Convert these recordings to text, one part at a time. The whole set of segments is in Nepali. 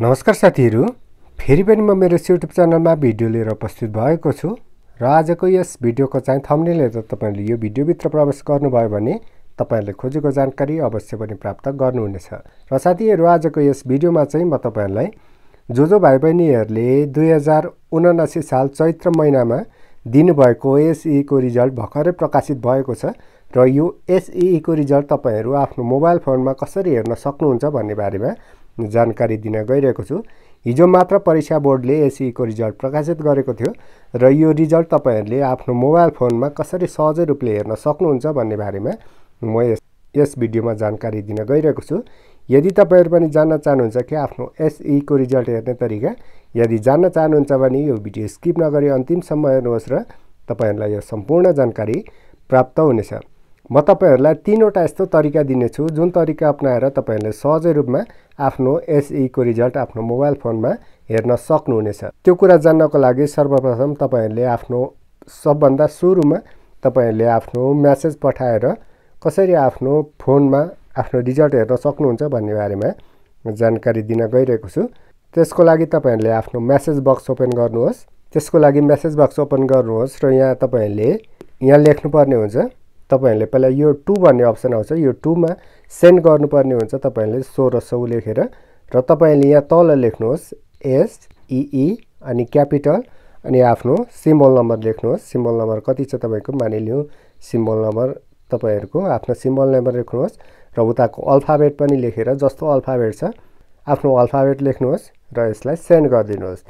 नमस्कार साथीहरू फेरि पनि म मेरो युट्युब च्यानलमा भिडियो लिएर उपस्थित भएको छु र आजको यस भिडियोको चाहिँ थम्नेले त तपाईँहरूले यो भिडियोभित्र प्रवेश गर्नुभयो भने तपाईँहरूले खोजेको जानकारी अवश्य पनि प्राप्त गर्नुहुनेछ र साथीहरू आजको यस भिडियोमा चाहिँ म तपाईँहरूलाई जो जो भाइ बहिनीहरूले दुई हजार उनासी साल चैत्र महिनामा दिनुभएको एसइईको रिजल्ट भर्खरै प्रकाशित भएको छ र यो एसइको रिजल्ट तपाईँहरू आफ्नो मोबाइल फोनमा कसरी हेर्न सक्नुहुन्छ भन्ने बारेमा जानकारी दिन गइरहेको छु हिजो मात्र परीक्षा बोर्डले एसईको रिजल्ट प्रकाशित गरेको थियो र यो रिजल्ट तपाईँहरूले आफ्नो मोबाइल फोनमा कसरी सहजै रूपले हेर्न सक्नुहुन्छ भन्ने बारेमा म यस यस भिडियोमा जानकारी दिन गइरहेको छु यदि तपाईँहरू पनि जान्न चाहनुहुन्छ कि आफ्नो एसईको रिजल्ट हेर्ने तरिका यदि जान्न चाहनुहुन्छ भने यो भिडियो स्किप नगरी अन्तिमसम्म हेर्नुहोस् र तपाईँहरूलाई यो सम्पूर्ण जानकारी प्राप्त हुनेछ म तपाईँहरूलाई तिनवटा यस्तो तरिका दिनेछु जुन तरिका अप्नाएर तपाईँहरूले सहजै रूपमा आफ्नो एसईको रिजल्ट आफ्नो मोबाइल फोनमा हेर्न सक्नुहुनेछ त्यो कुरा जान्नको लागि सर्वप्रथम तपाईँहरूले आफ्नो सबभन्दा सुरुमा तपाईँहरूले आफ्नो म्यासेज पठाएर कसरी आफ्नो फोनमा आफ्नो रिजल्ट हेर्न सक्नुहुन्छ भन्ने बारेमा जानकारी दिन गइरहेको छु त्यसको लागि तपाईँहरूले आफ्नो म्यासेज बक्स ओपन गर्नुहोस् त्यसको लागि म्यासेज बक्स ओपन गर्नुहोस् र यहाँ तपाईँहरूले यहाँ लेख्नुपर्ने हुन्छ तपाईँहरूले पहिला यो टू भन्ने अप्सन आउँछ यो टूमा सेन्ड गर्नुपर्ने हुन्छ तपाईँहरूले सोह्र सौ लेखेर र तपाईँले यहाँ तल लेख्नुहोस् एसइई अनि क्यापिटल अनि आफ्नो सिम्बल नम्बर लेख्नुहोस् सिम्बल नम्बर कति छ तपाईँको मानिलिउँ सिम्बल नम्बर तपाईँहरूको आफ्नो सिम्बल नम्बर लेख्नुहोस् र उताको अल्फाबेट पनि लेखेर जस्तो अल्फाबेट छ आफ्नो अल्फाबेट लेख्नुहोस् र यसलाई सेन्ड गरिदिनुहोस्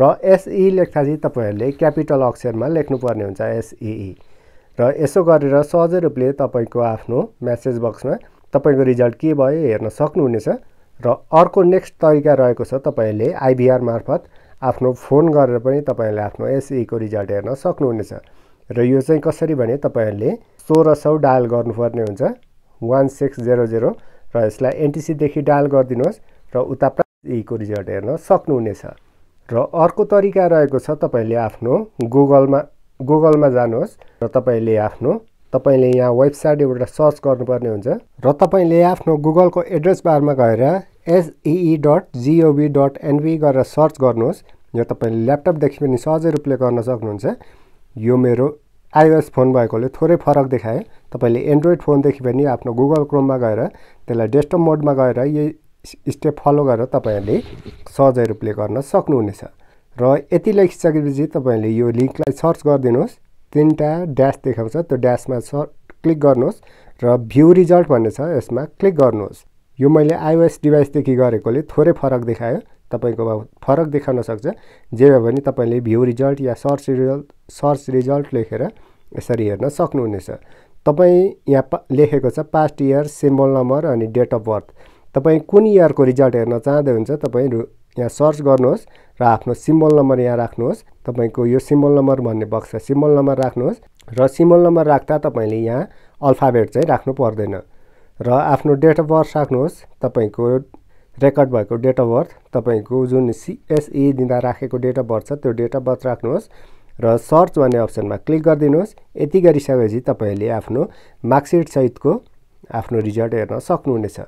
र एसई लेख्दा चाहिँ तपाईँहरूले क्यापिटल अक्षरमा लेख्नुपर्ने हुन्छ एसइई र यसो गरेर सहजै रूपले तपाईँको आफ्नो म्यासेज बक्समा तपाईँको रिजल्ट के भयो हेर्न सक्नुहुनेछ र अर्को नेक्स्ट तरिका रहेको छ तपाईँले आइभीआर मार्फत आफ्नो फोन गरेर पनि तपाईँहरूले आफ्नो एसईको e रिजल्ट हेर्न सक्नुहुनेछ र यो चाहिँ कसरी भने तपाईँहरूले सोह्र सौ डायल गर्नुपर्ने हुन्छ वान सिक्स जेरो जेरो र यसलाई एनटिसीदेखि डायल गरिदिनुहोस् र उता प्राइको e रिजल्ट हेर्न सक्नुहुनेछ र अर्को तरिका रहेको छ तपाईँले आफ्नो गुगलमा गुगलमा जानुहोस् र तपाईँले आफ्नो तपाईँले यहाँ वेबसाइट एउटा सर्च गर्नुपर्ने हुन्छ र तपाईँले आफ्नो गुगलको एड्रेस बारमा गएर SEE dot gov dot np गरेर सर्च गर्नुहोस् यो तपाईँले ल्यापटपदेखि पनि सहजै रूपले गर्न सक्नुहुन्छ यो मेरो आइओएस फोन भएकोले थोरै फरक देखाएँ तपाईँले एन्ड्रोइड फोनदेखि पनि आफ्नो गुगल क्रोममा गएर त्यसलाई डेस्कटप मोडमा गएर यही स्टेप फलो गरेर तपाईँहरूले सहजै रूपले गर्न सक्नुहुनेछ र यति लेखिसकेपछि तपाईँहरूले यो लिङ्कलाई सर्च गरिदिनुहोस् तिनवटा ड्यास देखाउँछ त्यो ड्यासमा सर् क्लिक गर्नुहोस् र भ्यू रिजल्ट भन्ने छ यसमा क्लिक गर्नुहोस् यो मैले आइओएस डिभाइसदेखि गरेकोले थोरै फरक देखायो तपाईँकोमा फरक देखाउन सक्छ जे भए पनि तपाईँले भ्यू रिजल्ट या सर्च रिजल्ट सर्च रिजल्ट लेखेर यसरी हेर्न सक्नुहुनेछ तपाईँ यहाँ पा लेखेको छ पास्ट इयर सिम्बल नम्बर अनि डेट अफ बर्थ तपाईँ कुन इयरको रिजल्ट हेर्न चाहँदै हुन्छ तपाईँ यहाँ सर्च गर्नुहोस् र आफ्नो सिम्बल नम्बर यहाँ राख्नुहोस् तपाईँको यो सिम्बल नम्बर भन्ने बक्स छ सिम्बल नम्बर राख्नुहोस् र सिम्बल नम्बर राख्दा तपाईँले यहाँ अल्फाबेट चाहिँ राख्नु पर्दैन र आफ्नो डेट अफ बर्थ राख्नुहोस् तपाईँको रेकर्ड भएको डेट अफ बर्थ तपाईँको जुन सिएसई दिँदा राखेको डेट अफ बर्थ छ त्यो डेट अफ बर्थ राख्नुहोस् र सर्च भन्ने अप्सनमा क्लिक गरिदिनुहोस् यति गरिसकेपछि तपाईँले आफ्नो मार्कसिटसहितको आफ्नो रिजल्ट हेर्न सक्नुहुनेछ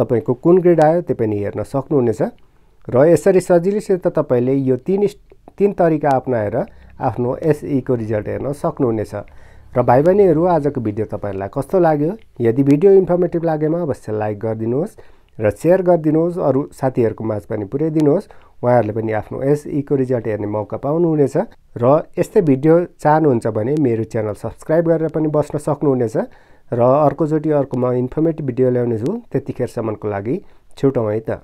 तपाईँको कुन ग्रेड आयो त्यो पनि हेर्न सक्नुहुनेछ र यसरी सजिलैसित तपाईँले यो तिन तिन तरिका अप्नाएर आफ्नो एसईको रिजल्ट हेर्न सक्नुहुनेछ र भाइ बहिनीहरू आजको भिडियो तपाईँहरूलाई कस्तो लाग्यो यदि भिडियो इन्फर्मेटिभ लागेमा अवश्य लाइक गरिदिनुहोस् र सेयर गरिदिनुहोस् अरू साथीहरूको माझ पनि पुर्याइदिनुहोस् उहाँहरूले पनि आफ्नो एसईको रिजल्ट हेर्ने मौका पाउनुहुनेछ र यस्तै भिडियो चाहनुहुन्छ भने मेरो च्यानल सब्सक्राइब गरेर पनि बस्न सक्नुहुनेछ र अर्कोचोटि अर्को म इन्फर्मेटिभ भिडियो ल्याउनेछु त्यतिखेरसम्मको लागि छुटौँ है त